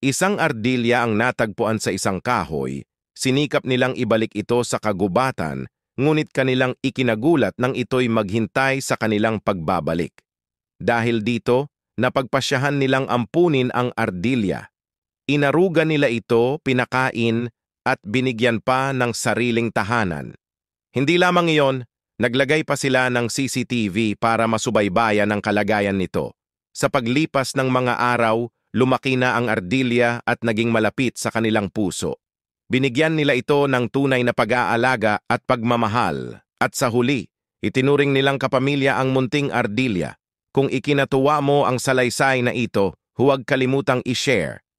Isang ardilya ang natagpuan sa isang kahoy, sinikap nilang ibalik ito sa kagubatan, ngunit kanilang ikinagulat nang ito'y maghintay sa kanilang pagbabalik. Dahil dito, napagpasyahan nilang ampunin ang ardilya. Inaruga nila ito, pinakain, at binigyan pa ng sariling tahanan. Hindi lamang iyon, naglagay pa sila ng CCTV para masubaybayan ang kalagayan nito. Sa paglipas ng mga araw, lumaki na ang ardilya at naging malapit sa kanilang puso. Binigyan nila ito ng tunay na pag-aalaga at pagmamahal. At sa huli, itinuring nilang kapamilya ang munting ardilya. Kung ikinatuwa mo ang salaysay na ito, huwag kalimutang i-share